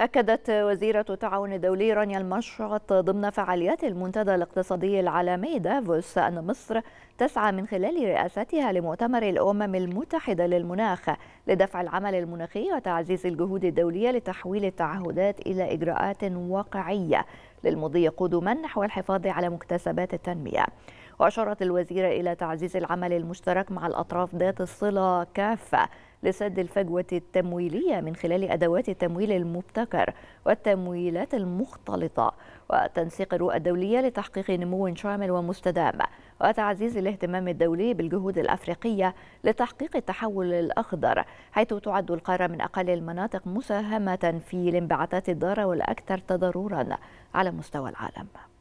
أكدت وزيرة التعاون الدولي رانيا المشرط ضمن فعاليات المنتدى الاقتصادي العالمي دافوس أن مصر تسعى من خلال رئاستها لمؤتمر الأمم المتحدة للمناخ لدفع العمل المناخي وتعزيز الجهود الدولية لتحويل التعهدات إلى إجراءات واقعية للمضي قدما نحو الحفاظ على مكتسبات التنمية وأشارت الوزيرة إلى تعزيز العمل المشترك مع الأطراف ذات الصلة كافة لسد الفجوة التمويلية من خلال أدوات التمويل المبتكر والتمويلات المختلطة وتنسيق الرؤى الدولية لتحقيق نمو شامل ومستدام وتعزيز الاهتمام الدولي بالجهود الأفريقية لتحقيق التحول الأخضر حيث تعد القارة من أقل المناطق مساهمة في الانبعاثات الضارة والأكثر تضررا على مستوى العالم